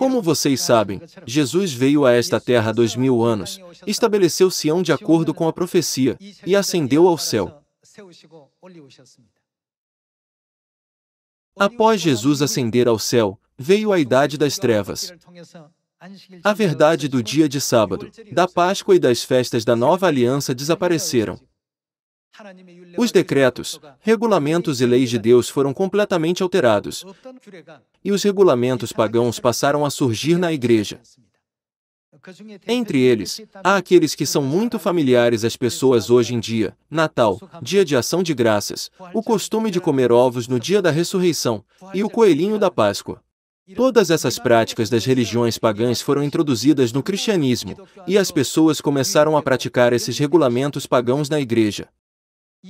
Como vocês sabem, Jesus veio a esta terra há dois mil anos, estabeleceu Sião de acordo com a profecia e ascendeu ao céu. Após Jesus ascender ao céu, veio a idade das trevas. A verdade do dia de sábado, da Páscoa e das festas da nova aliança desapareceram. Os decretos, regulamentos e leis de Deus foram completamente alterados, e os regulamentos pagãos passaram a surgir na igreja. Entre eles, há aqueles que são muito familiares às pessoas hoje em dia: Natal, Dia de Ação de Graças, o costume de comer ovos no dia da ressurreição e o coelhinho da Páscoa. Todas essas práticas das religiões pagãs foram introduzidas no cristianismo, e as pessoas começaram a praticar esses regulamentos pagãos na igreja.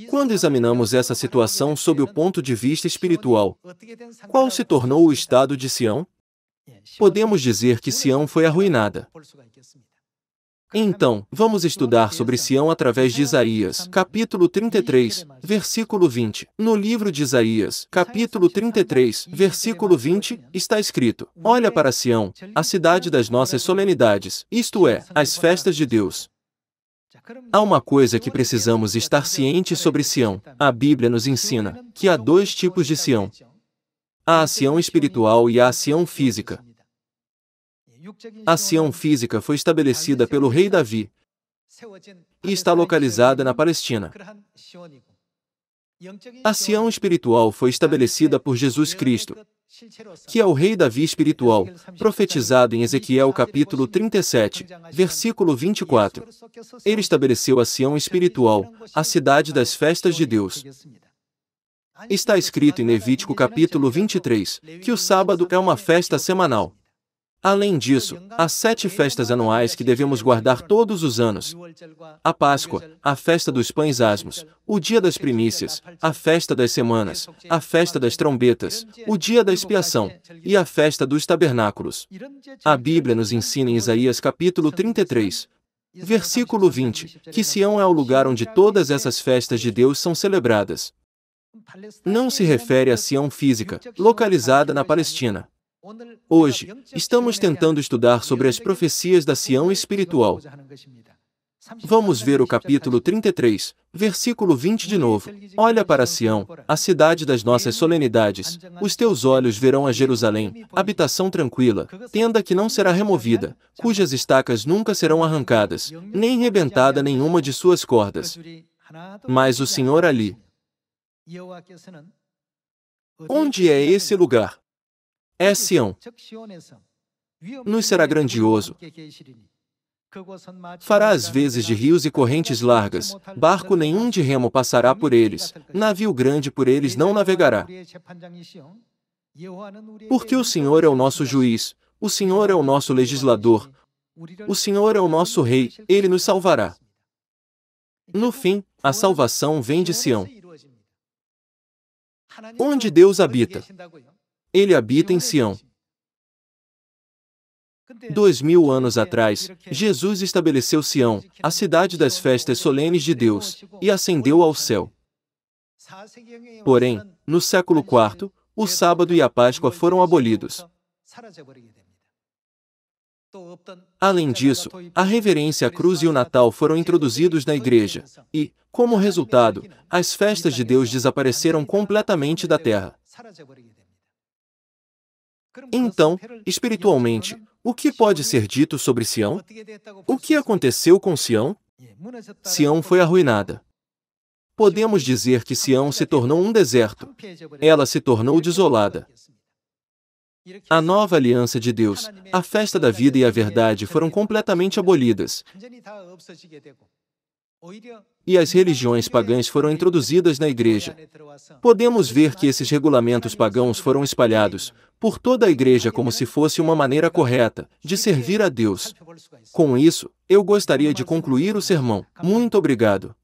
Quando examinamos essa situação sob o ponto de vista espiritual, qual se tornou o estado de Sião? Podemos dizer que Sião foi arruinada. Então, vamos estudar sobre Sião através de Isaías, capítulo 33, versículo 20. No livro de Isaías, capítulo 33, versículo 20, está escrito: Olha para Sião, a cidade das nossas solenidades, isto é, as festas de Deus, Há uma coisa que precisamos estar cientes sobre Sião. É a Bíblia nos ensina que há dois tipos de Sião: há a Sião espiritual e há a Sião física. A Sião física foi estabelecida pelo rei Davi e está localizada na Palestina. A Sião espiritual foi estabelecida por Jesus Cristo que é o rei Davi espiritual, profetizado em Ezequiel capítulo 37, versículo 24. Ele estabeleceu a Sião espiritual, a cidade das festas de Deus. Está escrito em Levítico capítulo 23 que o sábado é uma festa semanal. Além disso, há sete festas anuais que devemos guardar todos os anos: a Páscoa, a festa dos pães asmos, o dia das primícias, a festa das semanas, a festa das trombetas, o dia da expiação e a festa dos tabernáculos. A Bíblia nos ensina em Isaías capítulo 33, versículo 20, que Sião é o lugar onde todas essas festas de Deus são celebradas. Não se refere a Sião física, localizada na Palestina. Hoje, estamos tentando estudar sobre as profecias da Sião espiritual. Vamos ver o capítulo 33, versículo 20 de novo. Olha para Sião, a cidade das nossas solenidades. Os teus olhos verão a Jerusalém, habitação tranquila, tenda que não será removida, cujas estacas nunca serão arrancadas, nem rebentada nenhuma de suas cordas. Mas o Senhor ali. Onde é esse lugar? é Sião. Nos será grandioso. Fará as vezes de rios e correntes largas, barco nenhum de remo passará por eles, navio grande por eles não navegará. Porque o Senhor é o nosso juiz, o Senhor é o nosso legislador, o Senhor é o nosso rei, ele nos salvará. No fim, a salvação vem de Sião. Onde Deus habita. Ele habita em Sião. Dois mil anos atrás, Jesus estabeleceu Sião, a cidade das festas solenes de Deus, e ascendeu ao céu. Porém, no século IV, o sábado e a Páscoa foram abolidos. Além disso, a reverência à cruz e o Natal foram introduzidos na igreja, e, como resultado, as festas de Deus desapareceram completamente da terra. Então, então, espiritualmente, o que pode ser dito sobre Sião? O que aconteceu com Sião? Sião foi arruinada. Podemos dizer que Sião se tornou um deserto. Ela se tornou desolada. A nova aliança de Deus, a festa da vida e a verdade foram completamente abolidas. E as religiões pagãs foram introduzidas na igreja. Podemos ver que esses regulamentos pagãos foram espalhados por toda a igreja como se fosse uma maneira correta de servir a Deus. Com isso, eu gostaria de concluir o sermão. Muito obrigado.